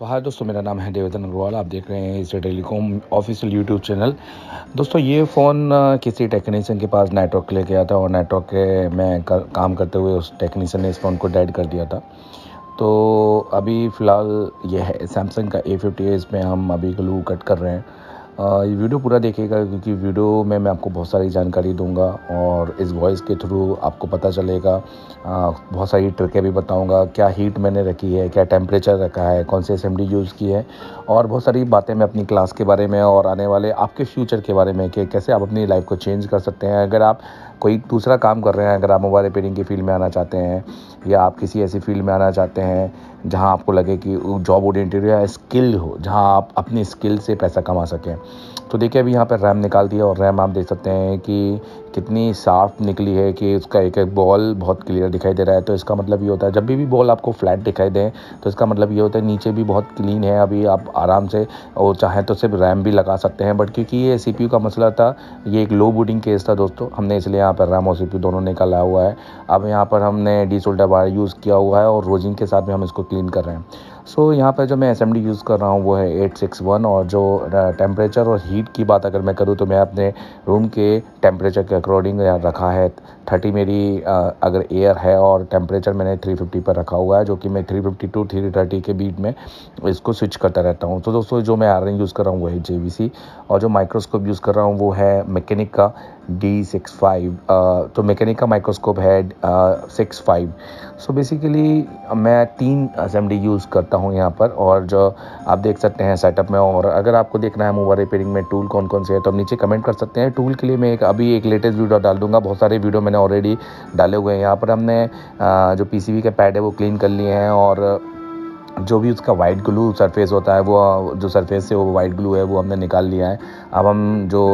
तो हाय दोस्तों मेरा नाम है देवेंद्र अग्रवाल आप देख रहे हैं इसे टेलीकॉम ऑफिशियल यूट्यूब चैनल दोस्तों ये फ़ोन किसी टेक्नीशियन के पास नेटवर्क ले गया था और नेटवर्क के में कर, काम करते हुए उस टेक्नीशियन ने इस फ़ोन को डेड कर दिया था तो अभी फ़िलहाल ये है सैमसंग का ए फिफ्टी इसमें हम अभी ग्लू कट कर रहे हैं ये वीडियो पूरा देखिएगा क्योंकि वीडियो में मैं आपको बहुत सारी जानकारी दूंगा और इस वॉइस के थ्रू आपको पता चलेगा बहुत सारी ट्रिकें भी बताऊंगा क्या हीट मैंने रखी है क्या टेम्परेचर रखा है कौन सी एसएमडी यूज़ की है और बहुत सारी बातें मैं अपनी क्लास के बारे में और आने वाले आपके फ्यूचर के बारे में कि कैसे आप अपनी लाइफ को चेंज कर सकते हैं अगर आप कोई दूसरा काम कर रहे हैं अगर आप मोबाइल रिपेयरिंग की फील्ड में आना चाहते हैं या आप किसी ऐसी फील्ड में आना चाहते हैं जहाँ आपको लगे कि जॉब ओरिएंटेड या स्किल हो जहाँ आप अपनी स्किल से पैसा कमा सकें तो देखिए अभी यहाँ पर रैम निकाल दिया और रैम आप देख सकते हैं कि कितनी साफ़ निकली है कि उसका एक एक बॉल बहुत क्लियर दिखाई दे रहा है तो इसका मतलब ये होता है जब भी भी बॉल आपको फ्लैट दिखाई दे तो इसका मतलब ये होता है नीचे भी बहुत क्लीन है अभी आप आराम से और चाहें तो सिर्फ रैम भी लगा सकते हैं बट क्योंकि ये सी का मसला था ये एक लो बूटिंग केस था दोस्तों हमने इसलिए यहाँ पर रैम और सी दोनों निकाला हुआ है अब यहाँ पर हमने डी सोल्टा बार यूज़ किया हुआ है और रोजिंग के साथ में हम इसको क्लीन कर रहे हैं सो so, यहाँ पर जो मैं एस यूज़ कर रहा हूँ वो है 861 और जो टेम्परेचर और हीट की बात अगर मैं करूँ तो मैं अपने रूम के टेम्परेचर के अकॉर्डिंग रखा है थर्टी मेरी आ, अगर एयर है और टेम्परेचर मैंने 350 पर रखा हुआ है जो कि मैं फिफ्टी टू थर्टी के बीच में इसको स्विच करता रहता हूँ तो दोस्तों जो मैं आर यूज़ कर रहा हूँ वो है जे और जो माइक्रोस्कोप यूज़ कर रहा हूँ वो है मैकेनिक का डी सिक्स फाइव तो मैकेनिक का माइक्रोस्कोप है सिक्स फाइव सो बेसिकली मैं तीन एस यूज़ करता करता हूँ यहाँ पर और जो आप देख सकते हैं सेटअप में और अगर आपको देखना है मोबाइल रिपेयरिंग में टूल कौन कौन से है तो नीचे कमेंट कर सकते हैं टूल के लिए मैं एक अभी एक लेटेस्ट वीडियो डाल दूँगा बहुत सारे वीडियो मैंने ऑलरेडी डाले हुए हैं यहाँ पर हमने जो पी के पैड है वो क्लीन कर लिए हैं और जो भी उसका वाइट ग्लू सरफेस होता है वो जो सरफेस से वो वाइट ग्लू है वो हमने निकाल लिया है अब हम जो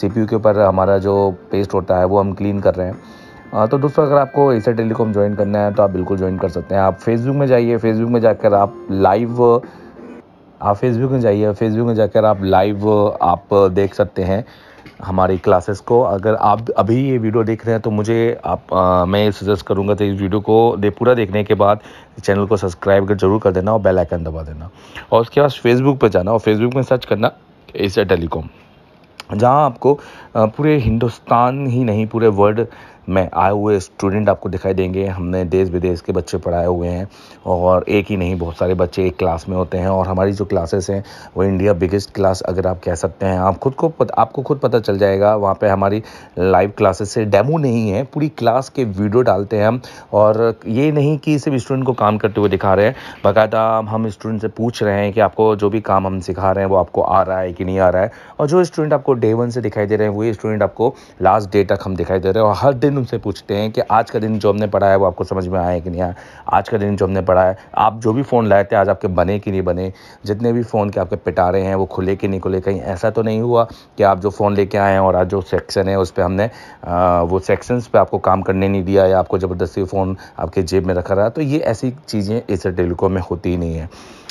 सीपीयू के ऊपर हमारा जो पेस्ट होता है वो हम क्लीन कर रहे हैं हाँ, तो दोस्तों अगर आपको एसर टेलीकॉम ज्वाइन करना है तो आप बिल्कुल ज्वाइन कर सकते हैं आप फेसबुक में जाइए फेसबुक में जाकर आप लाइव आप फेसबुक में जाइए फेसबुक में जाकर आप लाइव आप देख सकते हैं हमारी क्लासेस को अगर आप अभी ये वीडियो देख रहे हैं तो मुझे आप आ, मैं सजेस्ट करूँगा तो इस वीडियो को दे पूरा देखने के बाद चैनल को सब्सक्राइब कर जरूर कर देना और बेल आइकन दबा देना और उसके बाद फेसबुक पर जाना और फेसबुक में सर्च करना एसर टेलीकॉम जहाँ आपको पूरे हिंदुस्तान ही नहीं पूरे वर्ल्ड में आए हुए स्टूडेंट आपको दिखाई देंगे हमने देश विदेश के बच्चे पढ़ाए हुए हैं और एक ही नहीं बहुत सारे बच्चे एक क्लास में होते हैं और हमारी जो क्लासेस हैं वो इंडिया बिगेस्ट क्लास अगर आप कह सकते हैं आप खुद को पत, आपको खुद पता चल जाएगा वहाँ पर हमारी लाइव क्लासेस से डेमो नहीं है पूरी क्लास के वीडियो डालते हैं हम और ये नहीं कि सिर्फ स्टूडेंट को काम करते हुए दिखा रहे हैं बाकायदा हम स्टूडेंट से पूछ रहे हैं कि आपको जो भी काम हम सिखा रहे हैं वो आपको आ रहा है कि नहीं आ रहा है और जो स्टूडेंट आपको डे वन से दिखाई दे रहे हैं वही स्टूडेंट आपको लास्ट डे तक हम दिखाई दे रहे हैं और हर दिन दिन उनसे पूछते हैं कि आज का दिन जो हमने पढ़ा है वो आपको समझ में आया कि नहीं आया आज का दिन जो हमने पढ़ा है आप जो भी फ़ोन लाए थे आज आपके बने कि नहीं बने जितने भी फ़ोन के आपके पिटारे हैं वो खुले कि नहीं खुले कहीं ऐसा तो नहीं हुआ कि आप जो फ़ोन लेके आए हैं और आज जो सेक्शन है उस पर हमने वो सेक्शंस पर आपको काम करने नहीं दिया या आपको ज़बरदस्ती फ़ोन आपके जेब में रखा रहा तो ये ऐसी चीज़ें इस टेलीकॉम में होती ही नहीं है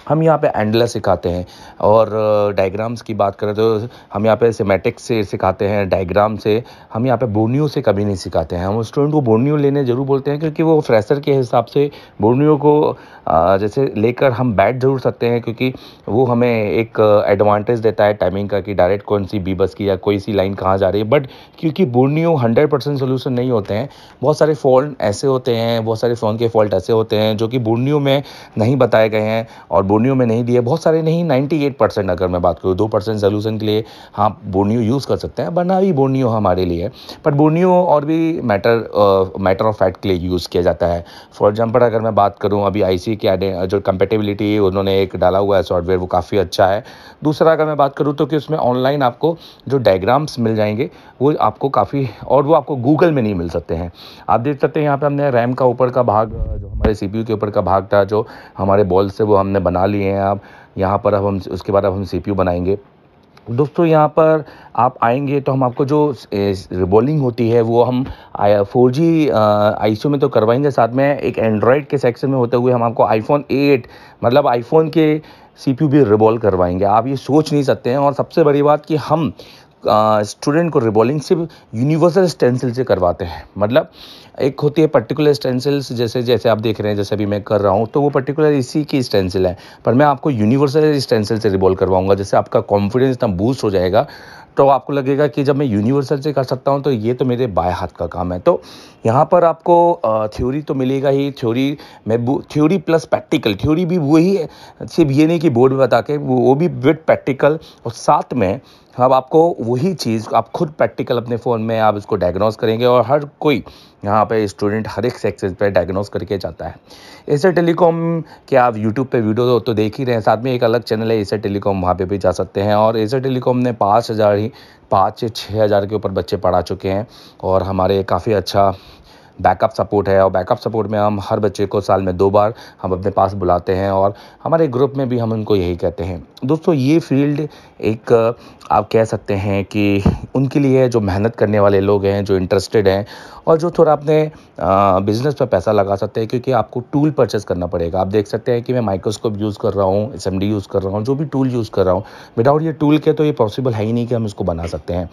हम यहाँ पे एंडला सिखाते हैं और डायग्राम्स की बात करें तो हम यहाँ पे सिमेटिक्स से सिखाते हैं डायग्राम से हम यहाँ पे बोर्नियो से कभी नहीं सिखाते हैं हम स्टूडेंट को बोर्नियो लेने ज़रूर बोलते हैं क्योंकि वो फ्रेशर के हिसाब से बोर्नियो को जैसे लेकर हम बैठ ज़रूर सकते हैं क्योंकि वो हमें एक एडवांटेज देता है टाइमिंग का कि डायरेक्ट कौन सी बी बस की या कोई सी लाइन कहाँ जा रही है बट क्योंकि बोर्नियो हंड्रेड परसेंट सोल्यूशन नहीं होते हैं बहुत सारे फॉल्ट ऐसे होते हैं बहुत सारे फ़ोन के फॉल्ट ऐसे होते हैं जो कि बोर्नियो में नहीं बताए गए हैं और बोर्नियो में नहीं दिए बहुत सारे नहीं 98 परसेंट अगर मैं बात करूँ दो परसेंट सोल्यूशन के लिए हाँ बोनियो यूज़ कर सकते हैं बना भी बोर्नियो हमारे लिए बट बोर्नियो और भी मैटर मैटर ऑफ फैट के लिए यूज़ किया जाता है फॉर एग्जाम्पल अगर मैं बात करूँ अभी आई सी के जो कंपेटेबिलिटी उन्होंने एक डाला हुआ है सॉफ्टवेयर वो काफ़ी अच्छा है दूसरा अगर मैं बात करूँ तो कि उसमें ऑनलाइन आपको जो डायग्राम्स मिल जाएंगे वो आपको काफ़ी और वो आपको गूगल में नहीं मिल सकते हैं आप देख सकते हैं यहाँ पर हमने रैम का ऊपर का भाग जो हमारे हमारे सीपीयू के ऊपर का भाग था जो हमारे बॉल से वो हमने बना लिए हैं अब यहाँ पर अब हम उसके बाद अब हम सीपीयू बनाएंगे दोस्तों यहाँ पर आप आएंगे तो हम आपको जो बॉलिंग होती है वो हम फोर जी आई में तो करवाएंगे साथ में एक एंड्रॉयड के सेक्शन में होते हुए हम आपको आईफोन 8 मतलब आईफोन के सी भी रिबॉल करवाएंगे आप ये सोच नहीं सकते हैं और सबसे बड़ी बात कि हम स्टूडेंट को रिबॉलिंग सिर्फ यूनिवर्सल स्टेंसिल से करवाते हैं मतलब एक होती है पर्टिकुलर स्टेंसिल्स जैसे जैसे आप देख रहे हैं जैसे अभी मैं कर रहा हूँ तो वो पर्टिकुलर इसी की स्टेंसिल है पर मैं आपको यूनिवर्सल स्टेंसिल से रिबॉल्व करवाऊँगा जैसे आपका कॉन्फिडेंस इतना बूस्ट हो जाएगा तो आपको लगेगा कि जब मैं यूनिवर्सल से कर सकता हूँ तो ये तो मेरे बाएं हाथ का काम है तो यहाँ पर आपको थ्योरी तो मिलेगा ही थ्योरी मैं थ्योरी प्लस प्रैक्टिकल थ्योरी भी वही है सिर्फ ये नहीं कि बोर्ड में बता के वो भी विद प्रैक्टिकल और साथ में अब आपको वही चीज़ आप खुद प्रैक्टिकल अपने फ़ोन में आप इसको डायग्नोस करेंगे और हर कोई यहाँ पे स्टूडेंट हर एक सेक्शन पे डायग्नोस करके जाता है ऐसे टेलीकॉम के आप यूट्यूब पे वीडियो तो, तो देख ही रहे हैं साथ में एक अलग चैनल है ऐसे टेलीकॉम वहाँ पे भी जा सकते हैं और ऐसे टेलीकॉम ने पाँच हज़ार ही पाँच से छः हज़ार के ऊपर बच्चे पढ़ा चुके हैं और हमारे काफ़ी अच्छा बैकअप सपोर्ट है और बैकअप सपोर्ट में हम हर बच्चे को साल में दो बार हम अपने पास बुलाते हैं और हमारे ग्रुप में भी हम उनको यही कहते हैं दोस्तों ये फील्ड एक आप कह सकते हैं कि उनके लिए जो मेहनत करने वाले लोग हैं जो इंटरेस्टेड हैं और जो थोड़ा अपने बिज़नेस पर पैसा लगा सकते हैं क्योंकि आपको टूल परचेस करना पड़ेगा आप देख सकते हैं कि मैं माइक्रोस्कोप यूज़ कर रहा हूँ एस यूज़ कर रहा हूँ जो भी टूल यूज़ कर रहा हूँ विदाउट ये टूल के तो ये पॉसिबल है ही नहीं कि हम इसको बना सकते हैं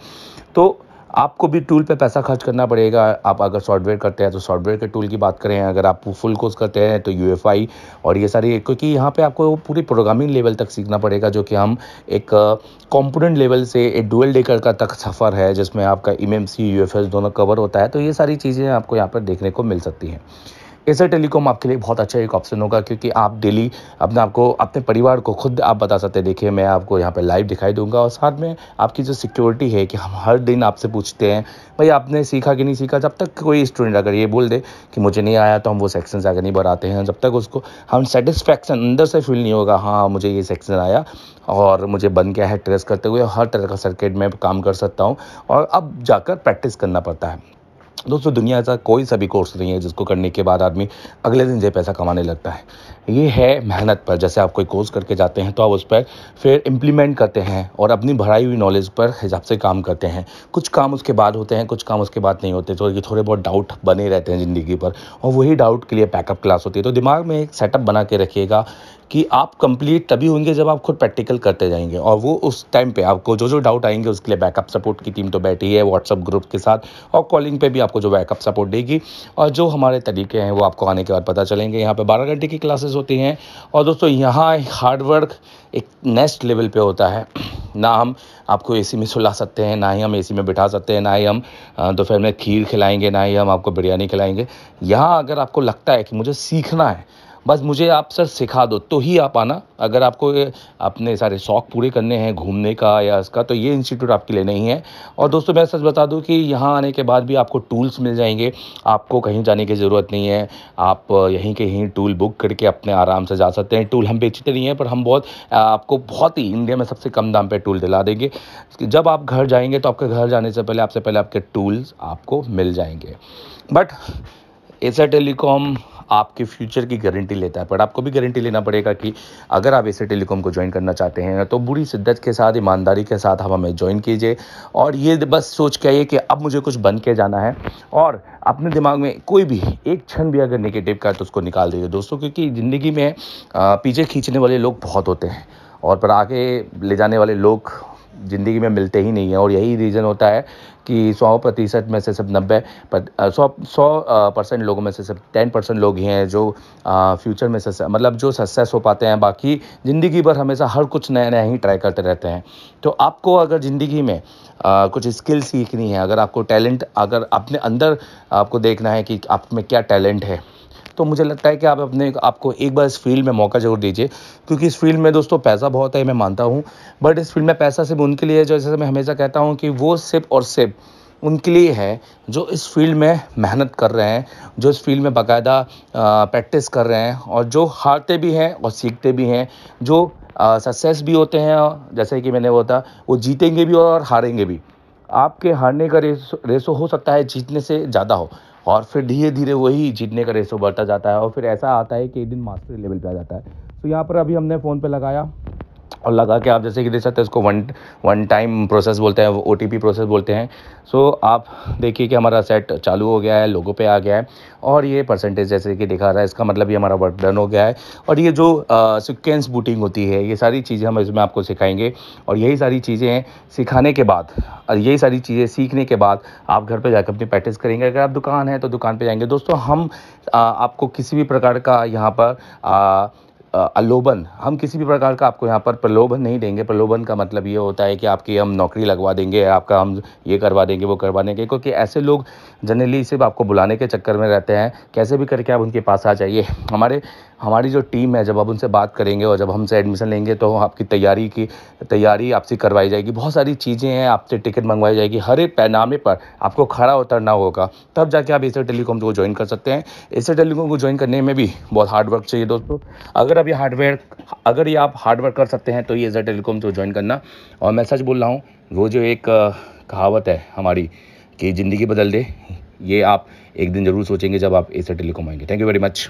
तो आपको भी टूल पे पैसा खर्च करना पड़ेगा आप अगर सॉफ्टवेयर करते हैं तो सॉफ्टवेयर के टूल की बात करें अगर आप फुल कोर्स करते हैं तो यू और ये सारी क्योंकि यहाँ पे आपको पूरी प्रोग्रामिंग लेवल तक सीखना पड़ेगा जो कि हम एक कॉम्पोनेंट लेवल से एक डुअल डेकर का तक सफ़र है जिसमें आपका एम एम दोनों कवर होता है तो ये सारी चीज़ें आपको यहाँ पर देखने को मिल सकती हैं एसर टेलीकॉम आपके लिए बहुत अच्छा एक ऑप्शन होगा क्योंकि आप डेली अपने आपको अपने परिवार को खुद आप बता सकते हैं देखिए मैं आपको यहाँ पर लाइव दिखाई दूंगा और साथ में आपकी जो सिक्योरिटी है कि हम हर दिन आपसे पूछते हैं भाई आपने सीखा कि नहीं सीखा जब तक कोई स्टूडेंट अगर ये बोल दे कि मुझे नहीं आया तो हम वो सेक्शन आगे नहीं बढ़ाते हैं जब तक उसको हम सेटिस्फैक्शन अंदर से फील नहीं होगा हाँ मुझे ये सेक्शन आया और मुझे बन गया है ट्रेस करते हुए हर तरह का सर्किट में काम कर सकता हूँ और अब जाकर प्रैक्टिस करना पड़ता है दोस्तों दुनिया ऐसा कोई सा भी कोर्स नहीं है जिसको करने के बाद आदमी अगले दिन जो पैसा कमाने लगता है ये है मेहनत पर जैसे आप कोई कोर्स करके जाते हैं तो आप उस पर फिर इम्प्लीमेंट करते हैं और अपनी बढ़ाई हुई नॉलेज पर हिसाब से काम करते हैं कुछ काम उसके बाद होते हैं कुछ काम उसके बाद नहीं होते तो ये थोड़े बहुत डाउट बने रहते हैं ज़िंदगी पर और वही डाउट के लिए बैकअप क्लास होती है तो दिमाग में एक सेटअप बना के रखिएगा कि आप कंप्लीट तभी होंगे जब आप खुद प्रैक्टिकल करते जाएंगे और वो उस टाइम पे आपको जो जो डाउट आएंगे उसके लिए बैकअप सपोर्ट की टीम तो बैठी है व्हाट्सअप ग्रुप के साथ और कॉलिंग पे भी आपको जो बैकअप सपोर्ट देगी और जो हमारे तरीके हैं वो आपको आने के बाद पता चलेंगे यहाँ पर बारह घंटे की क्लासेस क्लासेस होती हैं और दोस्तों यहाँ हार्डवर्क एक नेक्स्ट लेवल पे होता है ना हम आपको एसी में सुला सकते हैं ना ही हम एसी में बिठा सकते हैं ना ही हम दोपहर में खीर खिलाएंगे ना ही हम आपको बिरयानी खिलाएंगे यहाँ अगर आपको लगता है कि मुझे सीखना है बस मुझे आप सर सिखा दो तो ही आप आना अगर आपको अपने सारे शौक़ पूरे करने हैं घूमने का या इसका तो ये इंस्टीट्यूट आपके लिए नहीं है और दोस्तों मैं सच बता दूँ कि यहाँ आने के बाद भी आपको टूल्स मिल जाएंगे आपको कहीं जाने की ज़रूरत नहीं है आप यहीं कहीं टूल बुक करके अपने आराम से जा सकते हैं टूल हम बेचते नहीं हैं पर हम बहुत आपको बहुत ही इंडिया में सबसे कम दाम पर टूल दिला देंगे जब आप घर जाएंगे तो आपके घर जाने से पहले आपसे पहले आपके टूल्स आपको मिल जाएंगे बट एसा टेलीकॉम आपके फ्यूचर की गारंटी लेता है पर आपको भी गारंटी लेना पड़ेगा कि अगर आप ऐसे टेलीकॉम को ज्वाइन करना चाहते हैं तो बुरी शिद्दत के साथ ईमानदारी के साथ हम हमें ज्वाइन कीजिए और ये बस सोच के आइए कि अब मुझे कुछ बन के जाना है और अपने दिमाग में कोई भी एक क्षण भी अगर नेगेटिव का है तो उसको निकाल दीजिए दोस्तों क्योंकि ज़िंदगी में पीछे खींचने वाले लोग बहुत होते हैं और पर आगे ले जाने वाले लोग ज़िंदगी में मिलते ही नहीं हैं और यही रीज़न होता है कि सौ प्रतिशत में से सिर्फ नब्बे सौ सौ परसेंट लोगों में से सिर्फ टेन परसेंट लोग ही हैं जो आ, फ्यूचर में सक्सेस मतलब जो सक्सेस हो पाते हैं बाकी ज़िंदगी भर हमेशा हर कुछ नया नया ही ट्राई करते रहते हैं तो आपको अगर ज़िंदगी में आ, कुछ स्किल सीखनी है अगर आपको टैलेंट अगर अपने अंदर आपको देखना है कि आप में क्या टैलेंट है तो मुझे लगता है कि आप अपने आपको एक बार इस फील्ड में मौका ज़रूर दीजिए क्योंकि इस फील्ड में दोस्तों पैसा बहुत है मैं मानता हूँ बट इस फील्ड में पैसा सिर्फ उनके लिए है जैसे मैं हमेशा कहता हूँ कि वो सिर्फ और सिर्फ उनके लिए है जो इस फील्ड में मेहनत कर रहे हैं जो इस फील्ड में बाकायदा प्रैक्टिस कर रहे हैं और जो हारते भी हैं और सीखते भी हैं जो सक्सेस भी होते हैं जैसे कि मैंने वो था वो जीतेंगे भी और हारेंगे भी आपके हारने का रेस रेसो हो सकता है जीतने से ज़्यादा हो और फिर धीरे धीरे वही जीतने का रेसो बढ़ता जाता है और फिर ऐसा आता है कि एक दिन मास्टर लेवल पे आ जाता है तो यहाँ पर अभी हमने फ़ोन पे लगाया और लगा के आप जैसे कि देख सकते हैं उसको वन वन टाइम प्रोसेस बोलते हैं वो ओ प्रोसेस बोलते हैं सो आप देखिए कि हमारा सेट चालू हो गया है लोगों पे आ गया है और ये परसेंटेज जैसे कि दिखा रहा है इसका मतलब ये हमारा वर्क डन हो गया है और ये जो सिक्वेंस बूटिंग होती है ये सारी चीज़ें हम इसमें आपको सिखाएंगे और यही सारी चीज़ें सिखाने के बाद और यही सारी चीज़ें सीखने के बाद आप घर पर जाकर अपनी प्रैक्टिस करेंगे अगर आप दुकान है तो दुकान पर जाएंगे दोस्तों हम आपको किसी भी प्रकार का यहाँ पर अलोभन हम किसी भी प्रकार का आपको यहाँ पर प्रलोभन नहीं देंगे प्रलोभन का मतलब ये होता है कि आपकी हम नौकरी लगवा देंगे आपका हम ये करवा देंगे वो करवा देंगे क्योंकि ऐसे लोग जनरली सिर्फ आपको बुलाने के चक्कर में रहते हैं कैसे भी करके आप उनके पास आ जाइए हमारे हमारी जो टीम है जब आप उनसे बात करेंगे और जब हमसे एडमिशन लेंगे तो आपकी तैयारी की तैयारी आपसे करवाई जाएगी बहुत सारी चीज़ें हैं आपसे टिकट मंगवाई जाएगी हर एक पैनामे पर आपको खड़ा उतरना होगा तब जाके आप एसर टेलीकॉम को ज्वाइन कर सकते हैं एसर टेलीकॉम को ज्वाइन करने में भी बहुत हार्ड वर्क चाहिए दोस्तों अगर अगर ये हार्डवेयर अगर ये आप हार्डवेयर कर सकते हैं तो ये जेड टेलीकॉम तो ज्वाइन करना और मैं सच बोल रहा हूँ वो जो एक कहावत है हमारी कि ज़िंदगी बदल दे ये आप एक दिन ज़रूर सोचेंगे जब आप एसर टेलीकॉम आएंगे थैंक यू वेरी मच